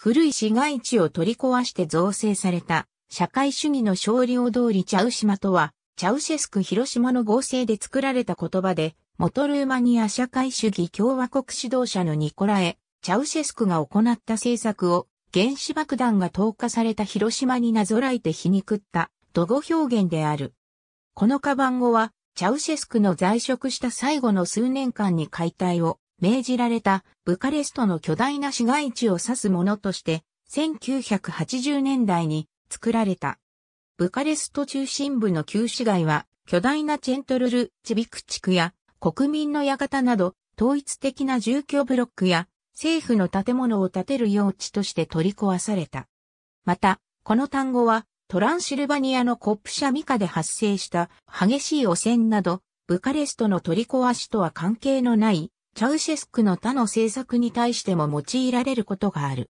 古い市街地を取り壊して造成された社会主義の少量通りチャウシマとは、チャウシェスク広島の合成で作られた言葉で、元ルーマニア社会主義共和国指導者のニコラエ・チャウシェスクが行った政策を原子爆弾が投下された広島になぞらえて皮肉った土語表現である。このカバン語はチャウシェスクの在職した最後の数年間に解体を命じられたブカレストの巨大な市街地を指すものとして、1980年代に作られた。ブカレスト中心部の旧市街は、巨大なチェントルル、チビク地区や国民の館など、統一的な住居ブロックや政府の建物を建てる用地として取り壊された。また、この単語はトランシルバニアのコップシャミカで発生した激しい汚染など、ブカレストの取り壊しとは関係のないチャウシェスクの他の政策に対しても用いられることがある。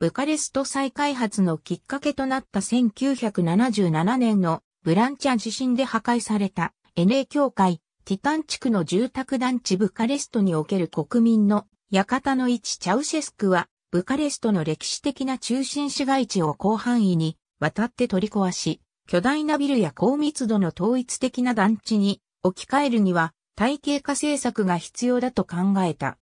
ブカレスト再開発のきっかけとなった1977年のブランチャ地震で破壊された NA 協会ティタン地区の住宅団地ブカレストにおける国民の館の位置チャウシェスクはブカレストの歴史的な中心市街地を広範囲に渡って取り壊し巨大なビルや高密度の統一的な団地に置き換えるには体系化政策が必要だと考えた。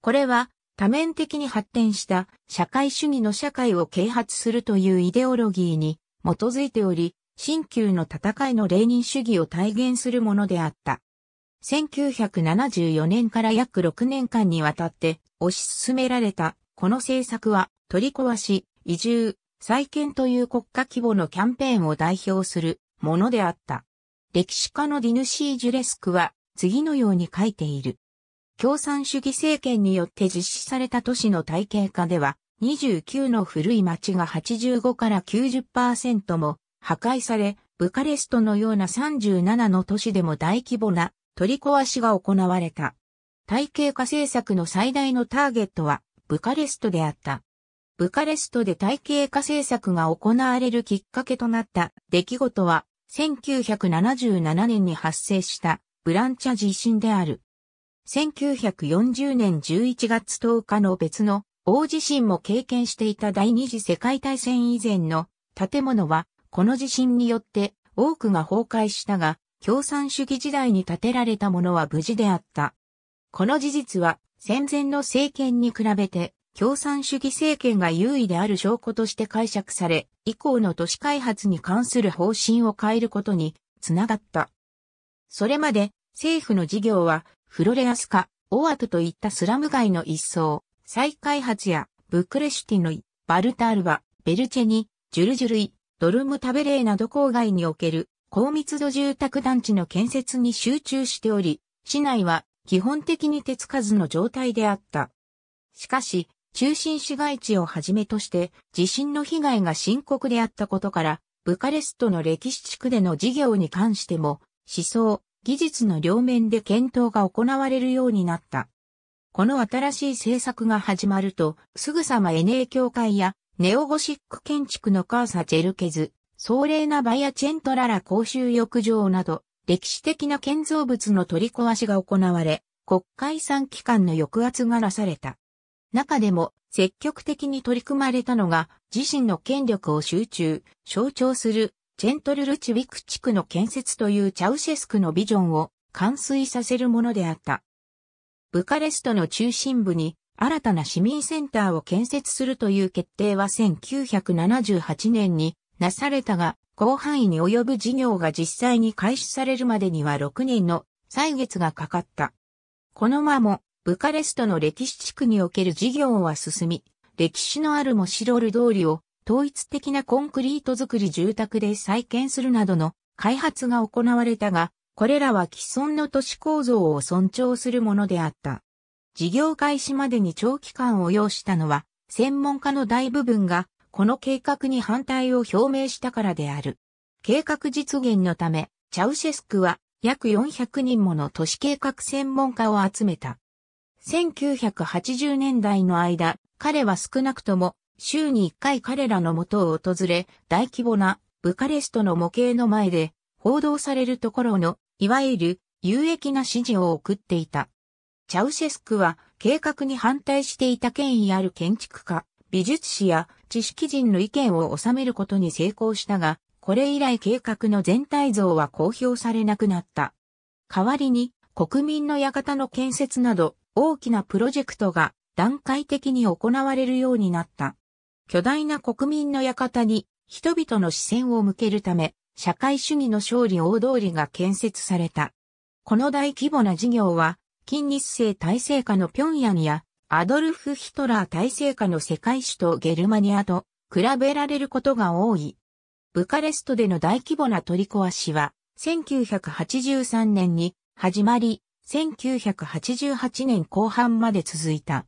これは多面的に発展した社会主義の社会を啓発するというイデオロギーに基づいており、新旧の戦いのレーニン主義を体現するものであった。1974年から約6年間にわたって推し進められたこの政策は取り壊し、移住、再建という国家規模のキャンペーンを代表するものであった。歴史家のディヌシー・ジュレスクは次のように書いている。共産主義政権によって実施された都市の体系化では、29の古い町が85から90%も破壊され、ブカレストのような37の都市でも大規模な取り壊しが行われた。体系化政策の最大のターゲットはブカレストであった。ブカレストで体系化政策が行われるきっかけとなった出来事は1977年に発生したブランチャ地震である。1940年11月10日の別の大地震も経験していた第二次世界大戦以前の建物はこの地震によって多くが崩壊したが共産主義時代に建てられたものは無事であった。この事実は戦前の政権に比べて共産主義政権が優位である証拠として解釈され、以降の都市開発に関する方針を変えることにつながった。それまで政府の事業はフロレアスカ、オアトといったスラム街の一層、再開発やブクレシュティノイ、バルタールバ、ベルチェニ、ジュルジュルイ、ドルムタベレーなど郊外における高密度住宅団地の建設に集中しており、市内は基本的に手つかずの状態であった。しかし、中心市街地をはじめとして地震の被害が深刻であったことから、ブカレストの歴史地区での事業に関しても思想、技術の両面で検討が行われるようになった。この新しい政策が始まると、すぐさま NA 協会やネオゴシック建築のカーサ・ジェルケズ、壮麗なバヤチェントララ公衆浴場など、歴史的な建造物の取り壊しが行われ、国会産機関の抑圧がなされた。中でも積極的に取り組まれたのが自身の権力を集中、象徴するチェントルルチウィク地区の建設というチャウシェスクのビジョンを完遂させるものであった。ブカレストの中心部に新たな市民センターを建設するという決定は1978年になされたが、広範囲に及ぶ事業が実際に開始されるまでには6年の歳月がかかった。この間も、ブカレストの歴史地区における事業は進み、歴史のあるモシロル通りを統一的なコンクリート作り住宅で再建するなどの開発が行われたが、これらは既存の都市構造を尊重するものであった。事業開始までに長期間を要したのは、専門家の大部分が、この計画に反対を表明したからである。計画実現のため、チャウシェスクは約400人もの都市計画専門家を集めた。1980年代の間、彼は少なくとも週に1回彼らの元を訪れ、大規模なブカレストの模型の前で報道されるところの、いわゆる有益な指示を送っていた。チャウシェスクは計画に反対していた権威ある建築家、美術史や知識人の意見を収めることに成功したが、これ以来計画の全体像は公表されなくなった。代わりに国民の館の建設など大きなプロジェクトが段階的に行われるようになった。巨大な国民の館に人々の視線を向けるため、社会主義の勝利大通りが建設された。この大規模な事業は、近日清体制下の平壌や、アドルフ・ヒトラー体制下の世界史とゲルマニアと比べられることが多い。ブカレストでの大規模な取り壊しは、1983年に始まり、1988年後半まで続いた。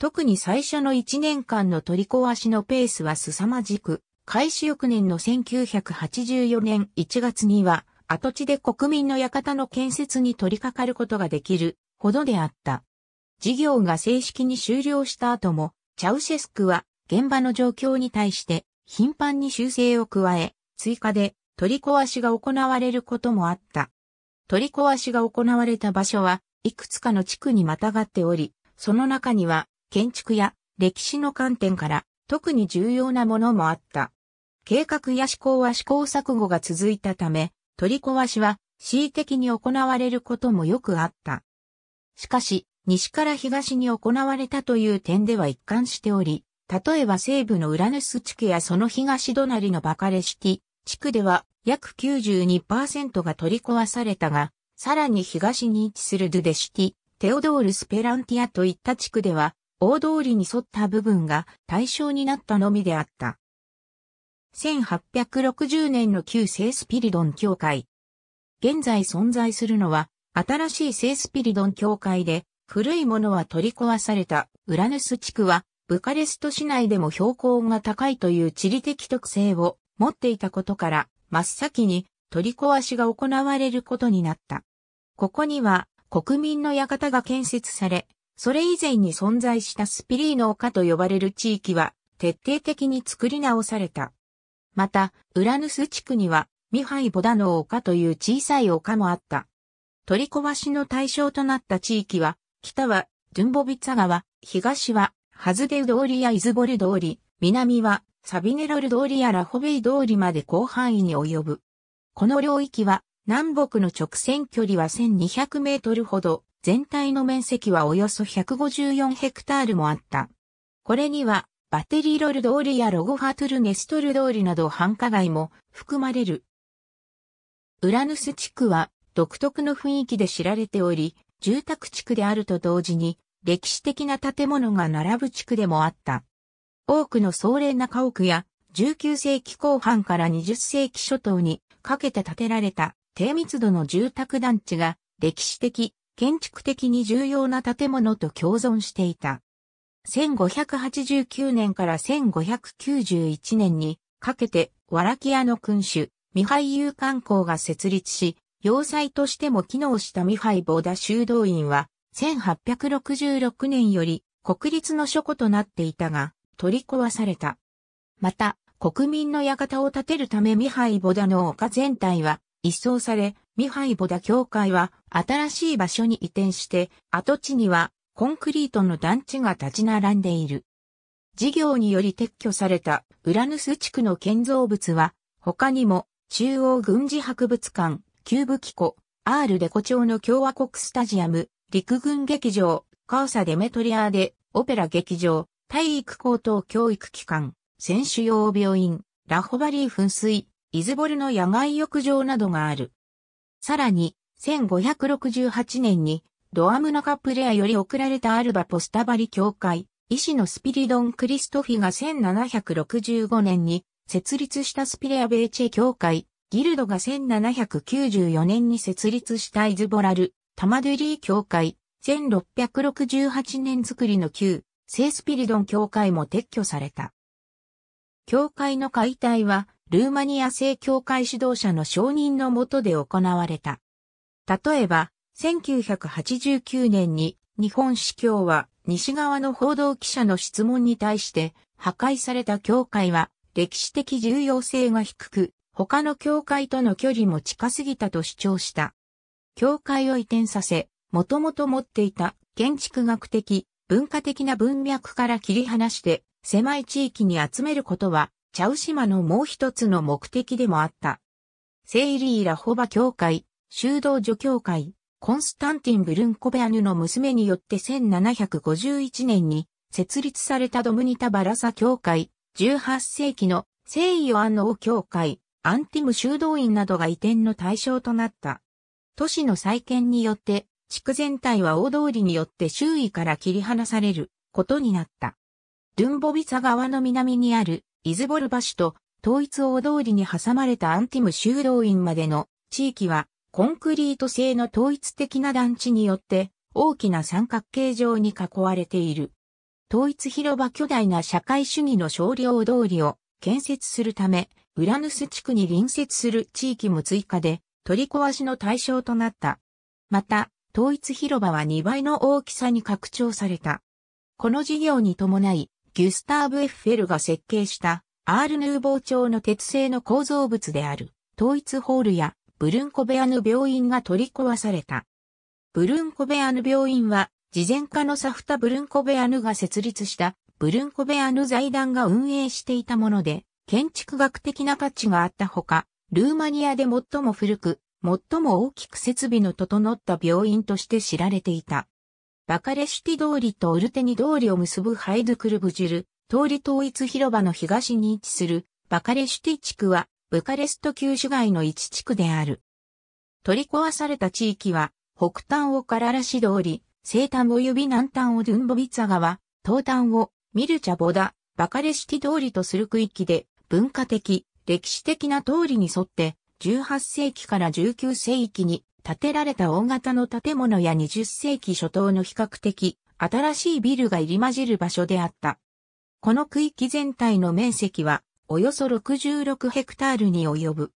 特に最初の1年間の取り壊しのペースは凄まじく、開始翌年の1984年1月には、跡地で国民の館の建設に取り掛かることができるほどであった。事業が正式に終了した後も、チャウシェスクは現場の状況に対して頻繁に修正を加え、追加で取り壊しが行われることもあった。取り壊しが行われた場所はいくつかの地区にまたがっており、その中には建築や歴史の観点から特に重要なものもあった。計画や試行は試行錯誤が続いたため、取り壊しは恣意的に行われることもよくあった。しかし、西から東に行われたという点では一貫しており、例えば西部のウラヌス地区やその東隣のバカレシティ地区では約92%が取り壊されたが、さらに東に位置するドゥデシティ、テオドール・スペランティアといった地区では大通りに沿った部分が対象になったのみであった。1860年の旧聖スピリドン教会。現在存在するのは、新しい聖スピリドン教会で、古いものは取り壊されたウラヌス地区は、ブカレスト市内でも標高が高いという地理的特性を持っていたことから、真っ先に取り壊しが行われることになった。ここには、国民の館が建設され、それ以前に存在したスピリーの丘と呼ばれる地域は、徹底的に作り直された。また、ウラヌス地区には、ミハイ・ボダノ丘という小さい丘もあった。取り壊しの対象となった地域は、北は、ドゥンボビツァ川、東は、ハズデウ通りやイズボル通り、南は、サビネロル通りやラホベイ通りまで広範囲に及ぶ。この領域は、南北の直線距離は1200メートルほど、全体の面積はおよそ154ヘクタールもあった。これには、バテリーロル通りやロゴファトゥルネストル通りなど繁華街も含まれる。ウラヌス地区は独特の雰囲気で知られており、住宅地区であると同時に歴史的な建物が並ぶ地区でもあった。多くの壮麗な家屋や19世紀後半から20世紀初頭にかけて建てられた低密度の住宅団地が歴史的、建築的に重要な建物と共存していた。1589年から1591年にかけて、ワラキアの君主、ミハイー観光が設立し、要塞としても機能したミハイボーダ修道院は、1866年より国立の書庫となっていたが、取り壊された。また、国民の館を建てるためミハイボダの丘全体は一掃され、ミハイボダ教会は新しい場所に移転して、跡地にはコンクリートの団地が立ち並んでいる。事業により撤去されたウラヌス地区の建造物は、他にも中央軍事博物館、キューブ機構、アールデコ町の共和国スタジアム、陸軍劇場、カーサ・デメトリアーで、オペラ劇場、体育高等教育機関、選手用病院、ラホバリー噴水、イズボルの野外浴場などがある。さらに、1568年に、ドアムナカプレアより送られたアルバポスタバリ教会、医師のスピリドン・クリストフィが1765年に設立したスピレア・ベーチェ教会、ギルドが1794年に設立したイズボラル、タマドゥリー教会、1668年作りの旧、聖スピリドン教会も撤去された。教会の解体は、ルーマニア正教会指導者の承認のもとで行われた。例えば、1989年に日本司教は西側の報道記者の質問に対して破壊された教会は歴史的重要性が低く他の教会との距離も近すぎたと主張した。教会を移転させ、もともと持っていた建築学的、文化的な文脈から切り離して狭い地域に集めることはチャウシマのもう一つの目的でもあった。セイリー・ラホバ教会、修道女教会、コンスタンティン・ブルンコベアヌの娘によって1751年に設立されたドムニタ・バラサ教会、18世紀の聖イヨアンの王教会、アンティム修道院などが移転の対象となった。都市の再建によって、地区全体は大通りによって周囲から切り離されることになった。ゥンボビサ川の南にあるイズボル橋と統一大通りに挟まれたアンティム修道院までの地域はコンクリート製の統一的な団地によって大きな三角形状に囲われている。統一広場巨大な社会主義の少量通りを建設するため、ウラヌス地区に隣接する地域も追加で取り壊しの対象となった。また、統一広場は2倍の大きさに拡張された。この事業に伴い、ギュスターブ・エッフェルが設計したアール・ヌーボー調の鉄製の構造物である統一ホールやブルンコベアヌ病院が取り壊された。ブルンコベアヌ病院は、事前科のサフタ・ブルンコベアヌが設立したブルンコベアヌ財団が運営していたもので、建築学的な価値があったほか、ルーマニアで最も古く、最も大きく設備の整った病院として知られていた。バカレシティ通りとオルテニ通りを結ぶハイドクルブジュル、通り統一広場の東に位置するバカレシティ地区はブカレスト旧市街の一地区である。取り壊された地域は北端をカララシ通り、西端を指南端をドゥンボビツァ川、東端をミルチャボダ、バカレシティ通りとする区域で文化的、歴史的な通りに沿って18世紀から19世紀に建てられた大型の建物や20世紀初頭の比較的新しいビルが入り混じる場所であった。この区域全体の面積はおよそ66ヘクタールに及ぶ。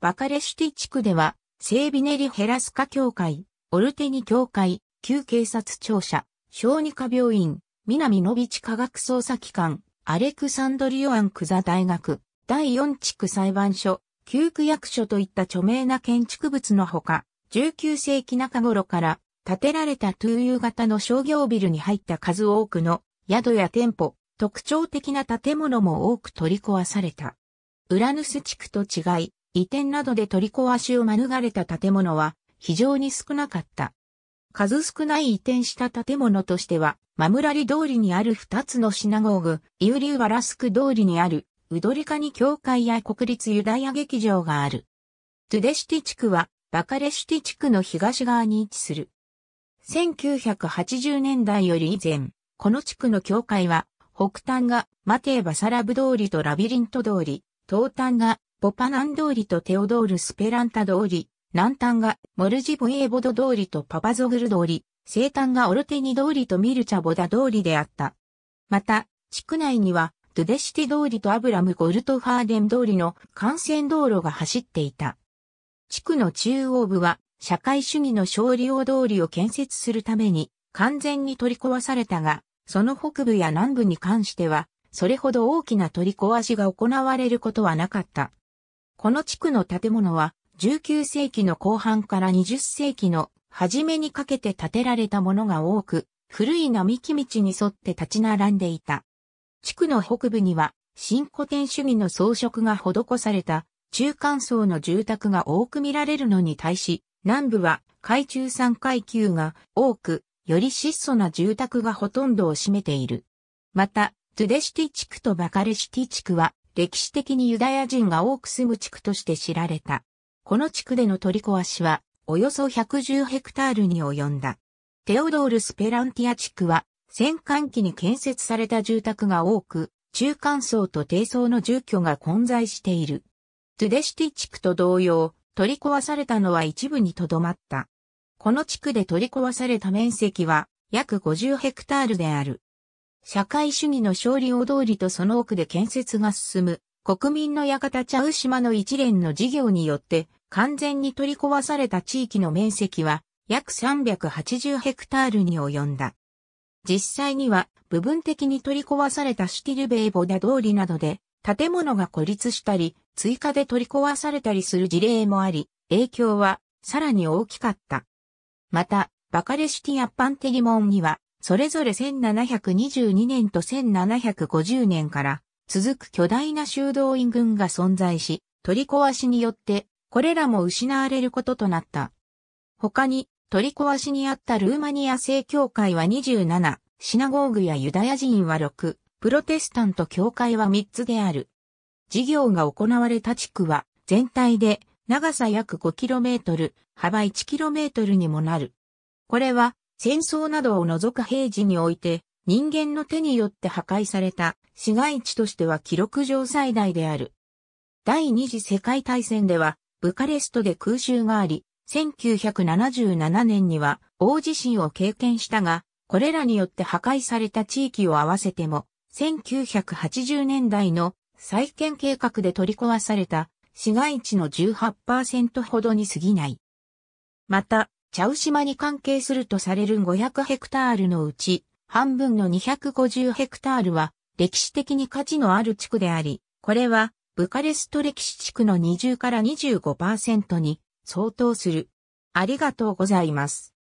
バカレシュティ地区では、セービネリヘラスカ教会、オルテニ教会、旧警察庁舎、小児科病院、南ノビチ科学捜査機関、アレクサンドリオアンクザ大学、第4地区裁判所、旧区役所といった著名な建築物のほか、19世紀中頃から建てられたユー型の商業ビルに入った数多くの宿や店舗、特徴的な建物も多く取り壊された。ヌス地区と違い、移転などで取り壊しを免れた建物は非常に少なかった。数少ない移転した建物としては、マムラリ通りにある二つのシナゴーグ、イウリューバラスク通りにあるウドリカに教会や国立ユダヤ劇場がある。トゥデシティ地区はバカレシティ地区の東側に位置する。1980年代より以前、この地区の教会は、北端がマテーバサラブ通りとラビリント通り、東端がポパナン通りとテオドール・スペランタ通り、南端がモルジボエーボド通りとパパゾグル通り、西端がオルテニ通りとミルチャボダ通りであった。また、地区内にはドゥデシティ通りとアブラム・ゴルトファーデン通りの幹線道路が走っていた。地区の中央部は社会主義の勝利用通りを建設するために完全に取り壊されたが、その北部や南部に関しては、それほど大きな取り壊しが行われることはなかった。この地区の建物は、19世紀の後半から20世紀の初めにかけて建てられたものが多く、古い並木道に沿って立ち並んでいた。地区の北部には、新古典主義の装飾が施された中間層の住宅が多く見られるのに対し、南部は海中産階級が多く、より質素な住宅がほとんどを占めている。また、トゥデシティ地区とバカレシティ地区は、歴史的にユダヤ人が多く住む地区として知られた。この地区での取り壊しは、およそ110ヘクタールに及んだ。テオドール・スペランティア地区は、戦艦機に建設された住宅が多く、中間層と低層の住居が混在している。トゥデシティ地区と同様、取り壊されたのは一部にとどまった。この地区で取り壊された面積は約50ヘクタールである。社会主義の勝利大通りとその奥で建設が進む国民の館茶臼島の一連の事業によって完全に取り壊された地域の面積は約380ヘクタールに及んだ。実際には部分的に取り壊されたシティルベーボダ通りなどで建物が孤立したり追加で取り壊されたりする事例もあり影響はさらに大きかった。またバカレシティアッパンテリモンにはそれぞれ1722年と1750年から続く巨大な修道院群が存在し取り壊しによってこれらも失われることとなった。他に取り壊しにあったルーマニア正教会は27、シナゴーグやユダヤ人は6、プロテスタント教会は3つである。事業が行われた地区は全体で長さ約 5km、幅 1km にもなる。これは戦争などを除く平時において人間の手によって破壊された市街地としては記録上最大である。第二次世界大戦ではブカレストで空襲があり、1977年には大地震を経験したが、これらによって破壊された地域を合わせても、1980年代の再建計画で取り壊された市街地の18%ほどに過ぎない。また、茶島に関係するとされる500ヘクタールのうち、半分の250ヘクタールは歴史的に価値のある地区であり、これはブカレスト歴史地区の20から25%に相当する。ありがとうございます。